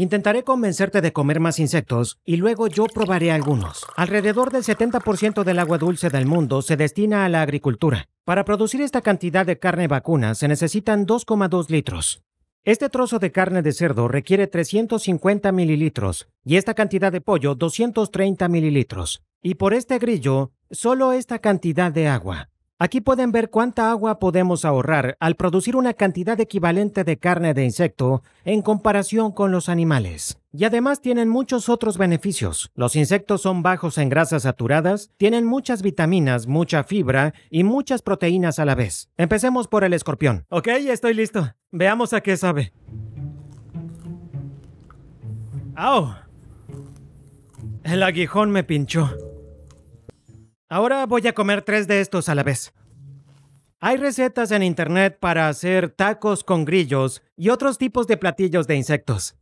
Intentaré convencerte de comer más insectos y luego yo probaré algunos. Alrededor del 70% del agua dulce del mundo se destina a la agricultura. Para producir esta cantidad de carne vacuna se necesitan 2,2 litros. Este trozo de carne de cerdo requiere 350 mililitros y esta cantidad de pollo 230 mililitros. Y por este grillo, solo esta cantidad de agua. Aquí pueden ver cuánta agua podemos ahorrar al producir una cantidad equivalente de carne de insecto en comparación con los animales. Y además tienen muchos otros beneficios. Los insectos son bajos en grasas saturadas, tienen muchas vitaminas, mucha fibra y muchas proteínas a la vez. Empecemos por el escorpión. Ok, estoy listo. Veamos a qué sabe. ¡Au! El aguijón me pinchó. Ahora voy a comer tres de estos a la vez. Hay recetas en internet para hacer tacos con grillos y otros tipos de platillos de insectos.